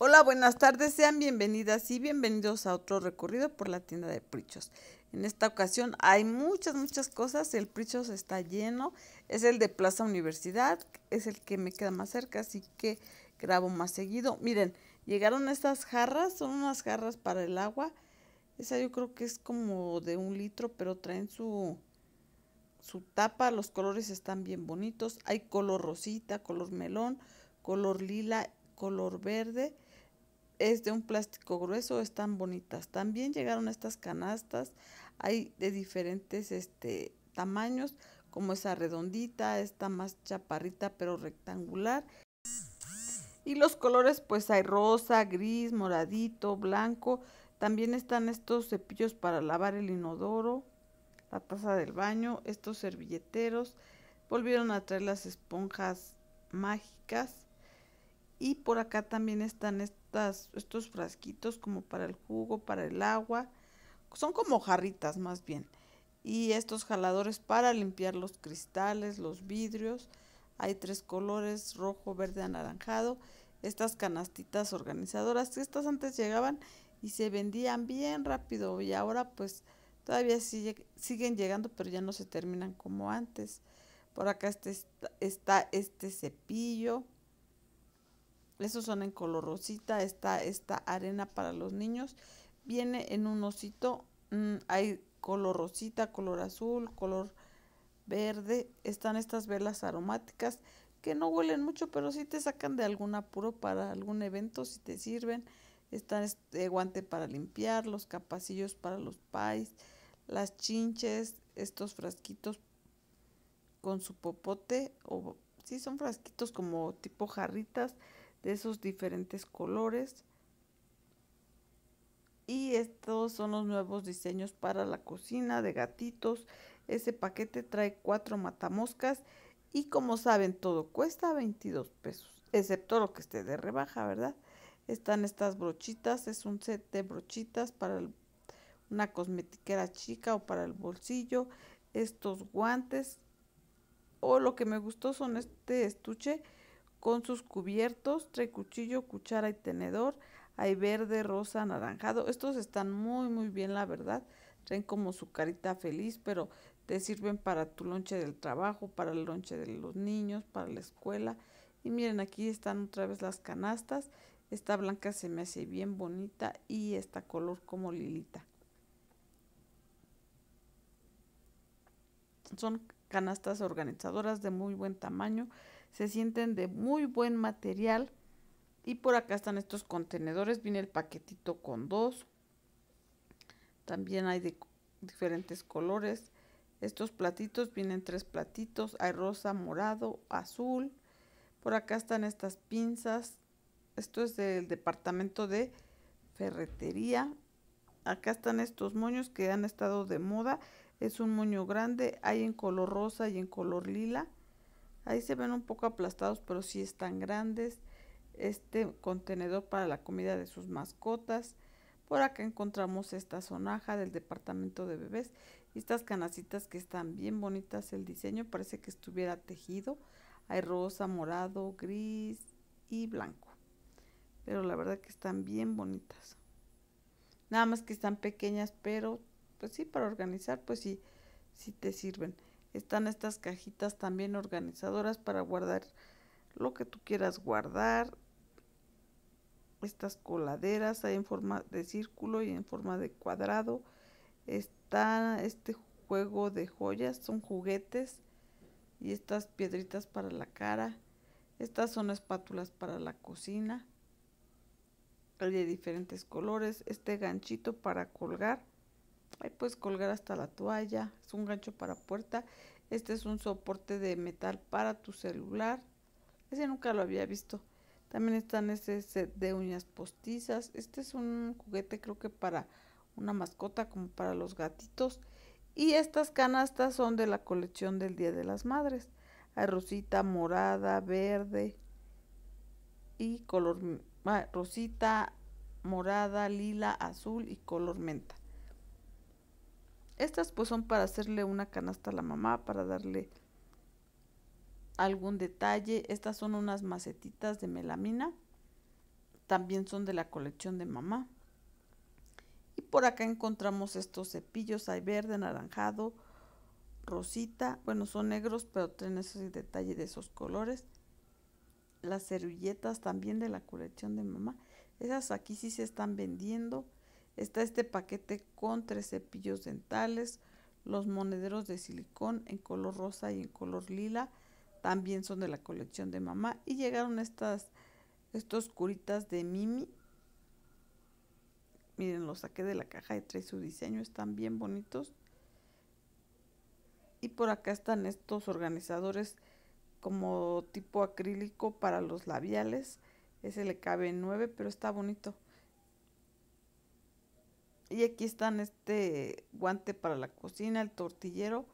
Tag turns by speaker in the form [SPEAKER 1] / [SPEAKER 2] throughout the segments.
[SPEAKER 1] Hola, buenas tardes, sean bienvenidas y bienvenidos a otro recorrido por la tienda de Prichos. En esta ocasión hay muchas, muchas cosas, el Prichos está lleno, es el de Plaza Universidad, es el que me queda más cerca, así que grabo más seguido. Miren, llegaron estas jarras, son unas jarras para el agua, esa yo creo que es como de un litro, pero traen su, su tapa, los colores están bien bonitos, hay color rosita, color melón, color lila, color verde es de un plástico grueso, están bonitas. También llegaron estas canastas, hay de diferentes este, tamaños, como esa redondita, esta más chaparrita pero rectangular. Y los colores pues hay rosa, gris, moradito, blanco. También están estos cepillos para lavar el inodoro, la taza del baño, estos servilleteros. Volvieron a traer las esponjas mágicas. Y por acá también están estos frasquitos como para el jugo, para el agua. Son como jarritas más bien. Y estos jaladores para limpiar los cristales, los vidrios. Hay tres colores, rojo, verde, anaranjado. Estas canastitas organizadoras. Estas antes llegaban y se vendían bien rápido. Y ahora pues todavía siguen llegando, pero ya no se terminan como antes. Por acá este, está este cepillo esos son en color rosita. Está esta arena para los niños. Viene en un osito. Mm, hay color rosita, color azul, color verde. Están estas velas aromáticas que no huelen mucho, pero si sí te sacan de algún apuro para algún evento, si te sirven. Están este guante para limpiar, los capacillos para los pais, las chinches, estos frasquitos con su popote o si sí, son frasquitos como tipo jarritas de esos diferentes colores. Y estos son los nuevos diseños para la cocina de gatitos. Ese paquete trae cuatro matamoscas y como saben todo cuesta 22 pesos, excepto lo que esté de rebaja, ¿verdad? Están estas brochitas, es un set de brochitas para una cosmetiquera chica o para el bolsillo. Estos guantes o lo que me gustó son este estuche con sus cubiertos, trae cuchillo, cuchara y tenedor, hay verde, rosa, anaranjado. Estos están muy muy bien, la verdad. Traen como su carita feliz, pero te sirven para tu lonche del trabajo, para el lonche de los niños, para la escuela. Y miren, aquí están otra vez las canastas. Esta blanca se me hace bien bonita y esta color como lilita. Son canastas organizadoras de muy buen tamaño se sienten de muy buen material. Y por acá están estos contenedores, viene el paquetito con dos. También hay de diferentes colores. Estos platitos vienen tres platitos, hay rosa, morado, azul. Por acá están estas pinzas. Esto es del departamento de ferretería. Acá están estos moños que han estado de moda. Es un moño grande, hay en color rosa y en color lila. Ahí se ven un poco aplastados, pero sí están grandes. Este contenedor para la comida de sus mascotas. Por acá encontramos esta sonaja del departamento de bebés. Y Estas canacitas que están bien bonitas el diseño. Parece que estuviera tejido. Hay rosa, morado, gris y blanco. Pero la verdad que están bien bonitas. Nada más que están pequeñas, pero pues sí, para organizar, pues sí, sí te sirven. Están estas cajitas también organizadoras para guardar lo que tú quieras guardar. Estas coladeras hay en forma de círculo y en forma de cuadrado. Está este juego de joyas, son juguetes. Y estas piedritas para la cara. Estas son espátulas para la cocina. Hay de diferentes colores. Este ganchito para colgar. Ahí puedes colgar hasta la toalla. Es un gancho para puerta. Este es un soporte de metal para tu celular. Ese nunca lo había visto. También están ese set de uñas postizas. Este es un juguete creo que para una mascota como para los gatitos. Y estas canastas son de la colección del Día de las Madres. Hay rosita, morada, verde y color ah, rosita, morada, lila, azul y color menta. Estas pues son para hacerle una canasta a la mamá, para darle algún detalle. Estas son unas macetitas de melamina. También son de la colección de mamá. Y por acá encontramos estos cepillos. Hay verde, anaranjado, rosita. Bueno, son negros, pero tienen ese detalle de esos colores. Las servilletas también de la colección de mamá. Esas aquí sí se están vendiendo. Está este paquete con tres cepillos dentales, los monederos de silicón en color rosa y en color lila también son de la colección de mamá y llegaron estas estos curitas de Mimi. Miren, los saqué de la caja y trae su diseño, están bien bonitos. Y por acá están estos organizadores como tipo acrílico para los labiales. Ese le cabe en 9, pero está bonito. Y aquí están este guante para la cocina, el tortillero,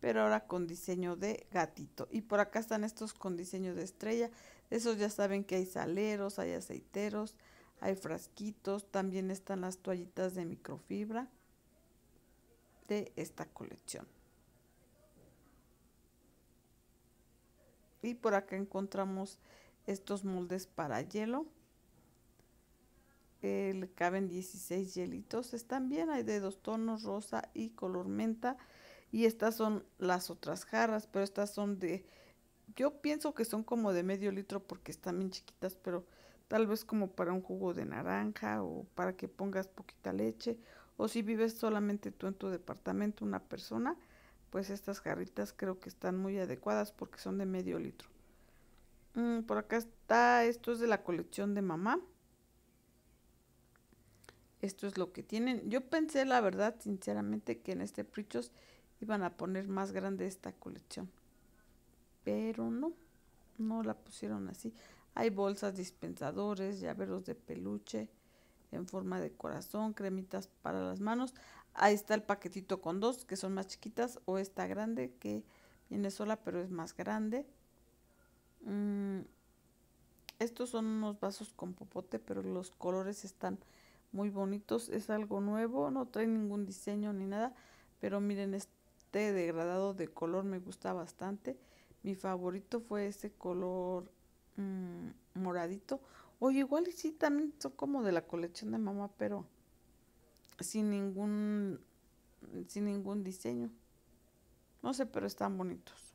[SPEAKER 1] pero ahora con diseño de gatito. Y por acá están estos con diseño de estrella. Esos ya saben que hay saleros, hay aceiteros, hay frasquitos. También están las toallitas de microfibra de esta colección. Y por acá encontramos estos moldes para hielo le caben 16 hielitos. Están bien, hay de dos tonos, rosa y color menta. Y estas son las otras jarras, pero estas son de... Yo pienso que son como de medio litro porque están bien chiquitas, pero tal vez como para un jugo de naranja o para que pongas poquita leche. O si vives solamente tú en tu departamento, una persona, pues estas jarritas creo que están muy adecuadas porque son de medio litro. Mm, por acá está, esto es de la colección de mamá esto es lo que tienen. Yo pensé, la verdad, sinceramente, que en este Prichos iban a poner más grande esta colección. Pero no, no la pusieron así. Hay bolsas, dispensadores, llaveros de peluche en forma de corazón, cremitas para las manos. Ahí está el paquetito con dos, que son más chiquitas, o esta grande, que viene sola, pero es más grande. Mm, estos son unos vasos con popote, pero los colores están muy bonitos, es algo nuevo, no trae ningún diseño ni nada, pero miren este degradado de color me gusta bastante. Mi favorito fue ese color mm, moradito. o igual y sí, también son como de la colección de mamá, pero sin ningún, sin ningún diseño. No sé, pero están bonitos.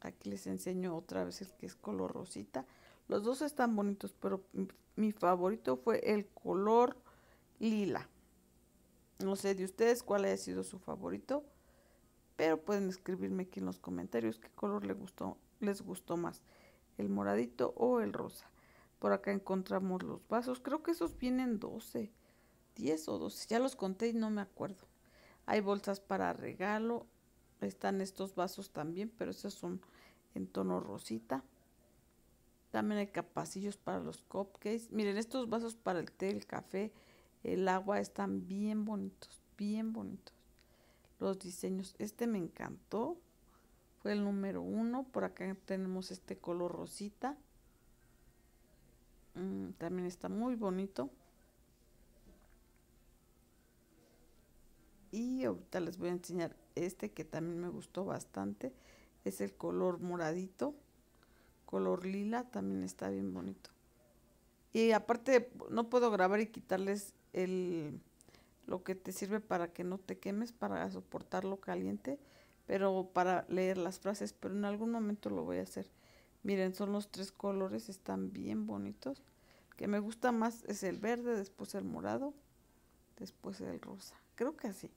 [SPEAKER 1] Aquí les enseño otra vez el que es color rosita. Los dos están bonitos, pero mi favorito fue el color lila. No sé de ustedes cuál haya sido su favorito, pero pueden escribirme aquí en los comentarios qué color les gustó, les gustó más, el moradito o el rosa. Por acá encontramos los vasos, creo que esos vienen 12, 10 o 12, ya los conté y no me acuerdo. Hay bolsas para regalo, están estos vasos también, pero esos son en tono rosita. También hay capacillos para los cupcakes. Miren, estos vasos para el té, el café, el agua están bien bonitos, bien bonitos. Los diseños, este me encantó. Fue el número uno. Por acá tenemos este color rosita. Mm, también está muy bonito. Y ahorita les voy a enseñar este que también me gustó bastante. Es el color moradito color lila, también está bien bonito. Y aparte no puedo grabar y quitarles el lo que te sirve para que no te quemes, para soportarlo caliente, pero para leer las frases, pero en algún momento lo voy a hacer. Miren, son los tres colores, están bien bonitos. que me gusta más es el verde, después el morado, después el rosa. Creo que así.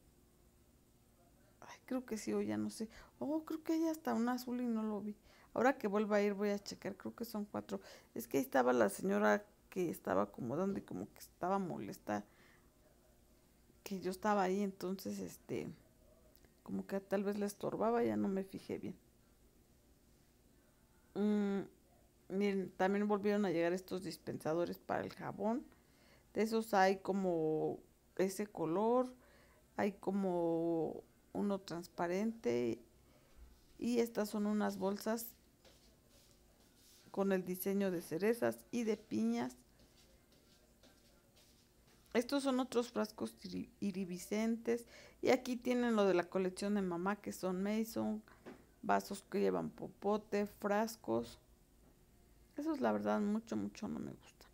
[SPEAKER 1] Ay, creo que sí, o ya no sé. Oh, creo que hay hasta un azul y no lo vi. Ahora que vuelva a ir voy a checar, creo que son cuatro. Es que ahí estaba la señora que estaba acomodando y como que estaba molesta que yo estaba ahí, entonces este como que tal vez le estorbaba, ya no me fijé bien. Mm, miren, también volvieron a llegar estos dispensadores para el jabón. De esos hay como ese color, hay como uno transparente y estas son unas bolsas con el diseño de cerezas y de piñas. Estos son otros frascos iridiscentes y aquí tienen lo de la colección de mamá que son Mason, vasos que llevan popote, frascos. Esos la verdad mucho, mucho no me gustan.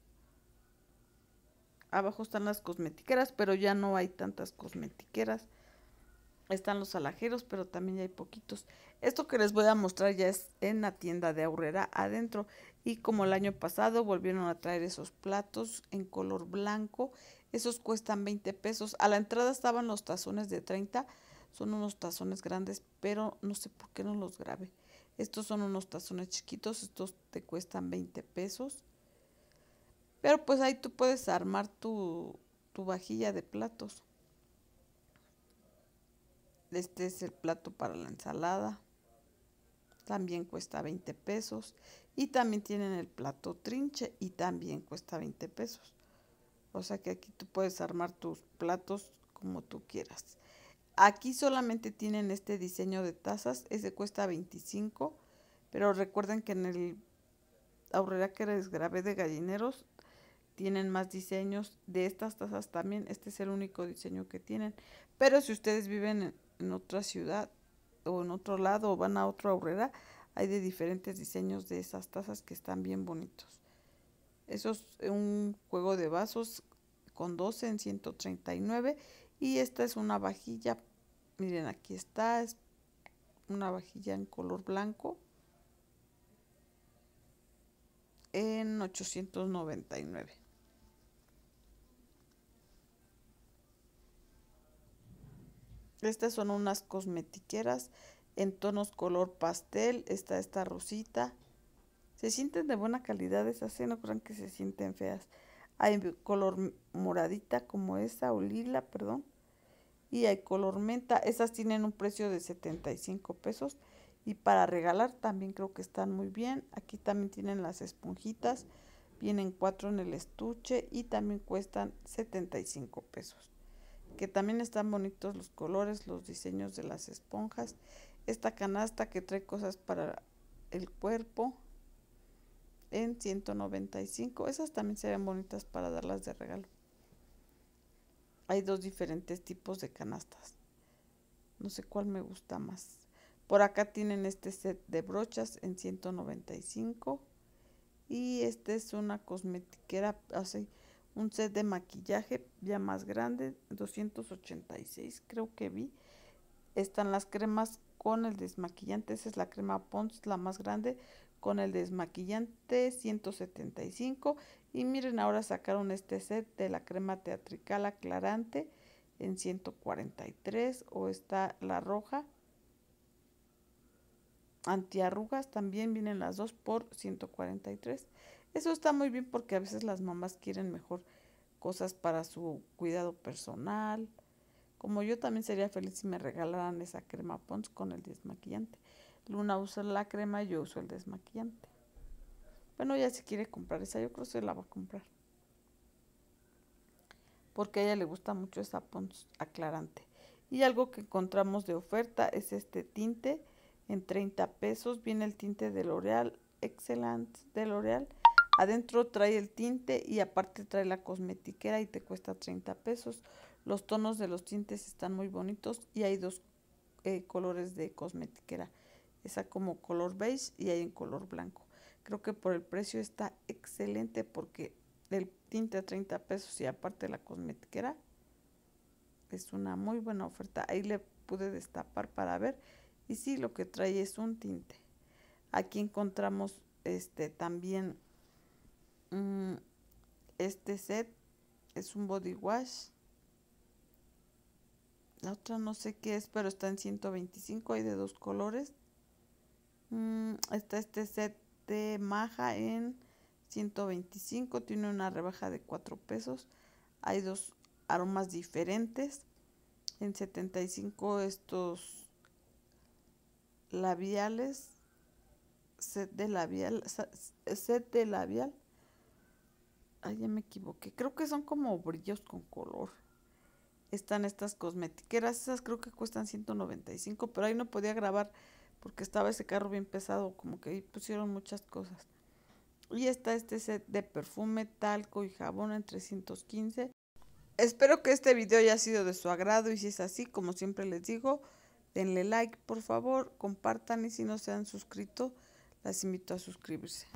[SPEAKER 1] Abajo están las cosmetiqueras, pero ya no hay tantas cosmetiqueras. Están los alajeros, pero también ya hay poquitos. Esto que les voy a mostrar ya es en la tienda de Aurrera adentro y como el año pasado volvieron a traer esos platos en color blanco. Esos cuestan 20 pesos. A la entrada estaban los tazones de 30. Son unos tazones grandes, pero no sé por qué no los grabé. Estos son unos tazones chiquitos, estos te cuestan 20 pesos. Pero pues ahí tú puedes armar tu, tu vajilla de platos. Este es el plato para la ensalada también cuesta 20 pesos. Y también tienen el plato trinche y también cuesta 20 pesos. O sea que aquí tú puedes armar tus platos como tú quieras. Aquí solamente tienen este diseño de tazas, ese cuesta 25, pero recuerden que en el aurrera que les grabé de gallineros tienen más diseños de estas tazas también, este es el único diseño que tienen. Pero si ustedes viven en otra ciudad o en otro lado o van a otra aurrera, hay de diferentes diseños de esas tazas que están bien bonitos. Eso es un juego de vasos con 12 en 139 y esta es una vajilla, miren aquí está, es una vajilla en color blanco en 899. Estas son unas cosmetiqueras en tonos color pastel. Está esta rosita. Se sienten de buena calidad esas, ¿eh? no crean que se sienten feas. Hay color moradita como esta, o lila, perdón. Y hay color menta. Estas tienen un precio de 75 pesos. Y para regalar también creo que están muy bien. Aquí también tienen las esponjitas. Vienen cuatro en el estuche y también cuestan 75 pesos que también están bonitos los colores, los diseños de las esponjas. Esta canasta que trae cosas para el cuerpo en 195. Esas también serían bonitas para darlas de regalo. Hay dos diferentes tipos de canastas. No sé cuál me gusta más. Por acá tienen este set de brochas en 195. Y esta es una cosmetiquera así un set de maquillaje ya más grande, 286 creo que vi. Están las cremas con el desmaquillante, esa es la crema Pons, la más grande, con el desmaquillante 175. Y miren, ahora sacaron este set de la crema teatrical aclarante en 143 o está la roja. Antiarrugas también vienen las dos por 143. Eso está muy bien porque a veces las mamás quieren mejor cosas para su cuidado personal. Como yo también sería feliz si me regalaran esa crema Pons con el desmaquillante. Luna usa la crema, y yo uso el desmaquillante. Bueno, ya si quiere comprar esa, yo creo que se la va a comprar. Porque a ella le gusta mucho esa Pons aclarante. Y algo que encontramos de oferta es este tinte en 30 pesos. Viene el tinte de L'Oreal excellent de L'Oreal Adentro trae el tinte y aparte trae la cosmetiquera y te cuesta 30 pesos. Los tonos de los tintes están muy bonitos y hay dos eh, colores de cosmetiquera. Esa como color beige y hay en color blanco. Creo que por el precio está excelente porque el tinte a 30 pesos y aparte la cosmetiquera es una muy buena oferta. Ahí le pude destapar para ver y sí, lo que trae es un tinte. Aquí encontramos este también Mm, este set es un body wash. La otra no sé qué es, pero está en 125, hay de dos colores. Mm, está este set de maja en 125, tiene una rebaja de 4 pesos. Hay dos aromas diferentes. En 75 estos labiales, set de labial, set de labial Ah, ya me equivoqué. Creo que son como brillos con color. Están estas cosmetiqueras. Esas creo que cuestan 195, pero ahí no podía grabar porque estaba ese carro bien pesado. Como que ahí pusieron muchas cosas. Y está este set de perfume, talco y jabón en 315. Espero que este video haya sido de su agrado y si es así, como siempre les digo, denle like por favor, compartan y si no se han suscrito, las invito a suscribirse.